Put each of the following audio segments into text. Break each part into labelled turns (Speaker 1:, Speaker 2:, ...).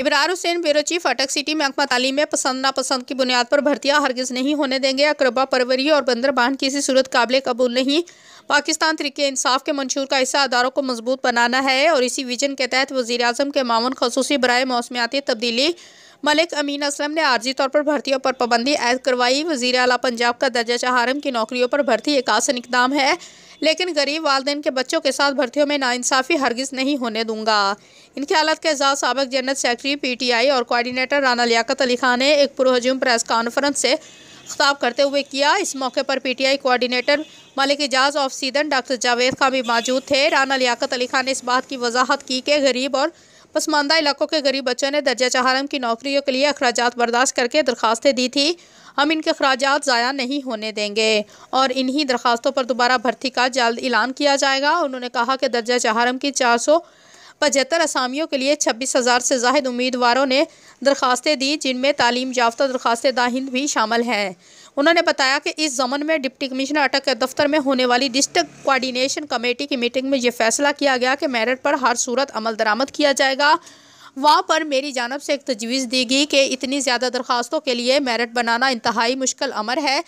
Speaker 1: Ibrar Hussain bureau chief Attock city महकमा तालीम में पसंद नापसंद की बुनियाद पर भर्तियां हरगिज नहीं होने देंगे अकरबा परवरी और बंदरबान किसी सूरत काबिल कबूल नहीं पाकिस्तान तरीके इंसाफ के मंशूर का हिस्सा अदारों को मजबूत बनाना है और इसी विजन के तहत वजी अजम के मामन खसूसी बरए मौसमियाती तब्दीली मलिक अमीन असलम ने आर्जी तौर पर भर्तियों पर पाबंदी आयद करवाई वजी अला पंजाब का दर्जा चहारम की नौकरियों पर भर्ती एक आसन इकदाम है लेकिन गरीब वालदे के बच्चों के साथ भर्तियों में नाइंसाफ़ी हरगज नहीं होने दूंगा इनके हालत का एजाज सबक general secretary P T I और कोआर्डीटर राना लियाकत अली खान ने एक पुरहजूम प्रेस कॉन्फ्रेंस से खिताब करते हुए किया इस मौके पर I coordinator Malik Ejaz of सीदन डॉक्टर जावेद खां भी मौजूद थे राना लियाकत अली खान ने इस बात की वजाहत की कि गरीब और पसमानदा इलाकों के गरीब बच्चों ने दर्जा चाहम की नौकरियों के लिए अखराज बर्दाश्त करके दरखास्तें दी थी हम इनके अखराज ज़ाया नहीं होने देंगे और इन्हीं दरखास्तों पर दोबारा भर्ती का जल्द ऐलान किया जाएगा उन्होंने कहा कि दर्जा चाहम की चार सौ पचहत्तर असामियों के लिए छब्बीस हज़ार से जायद उम्मीदवारों ने दरखास्तें दी जिनमें तालीम याफ्ता दरखास्तें दाहिंद भी शामिल हैं उन्होंने बताया कि इस जमन में डिप्टी कमिश्नर अटक के दफ्तर में होने वाली डिस्ट्रिक्ट कोऑर्डिनेशन कमेटी की मीटिंग में यह फैसला किया गया कि मेरिट पर हर सूरत अमल दरामद किया जाएगा वहाँ पर मेरी जानब से एक तजवीज़ दी गई कि इतनी ज़्यादा दरख्वास्तों के लिए मेरिट बनाना इंतहाई मुश्किल अमर है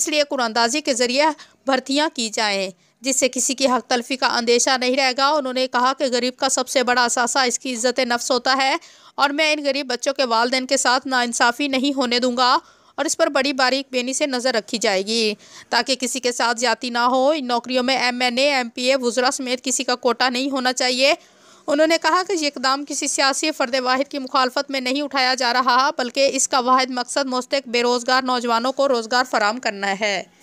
Speaker 1: इसलिए कुरानंदाजी के ज़रिए भर्तियाँ की जाएँ जिससे किसी की हक तलफी का अंदेशा नहीं रहेगा उन्होंने कहा कि गरीब का सबसे बड़ा असासा इसकी इज़्ज़त नफ्स होता है और मैं इन गरीब बच्चों के वालदेन के साथ नाानसाफ़ी नहीं होने दूँगा और इस पर बड़ी बारीक बेनी से नज़र रखी जाएगी ताकि किसी के साथ जाति ना हो इन नौकरियों में एम एन एमपीए वज्रा समेत किसी का कोटा नहीं होना चाहिए उन्होंने कहा कि ये इकदाम किसी सियासी फर्द वाहिद की मुखालफत में नहीं उठाया जा रहा बल्कि इसका वाद मकसद मुस्तक बेरोज़गार नौजवानों को रोज़गार फराम करना है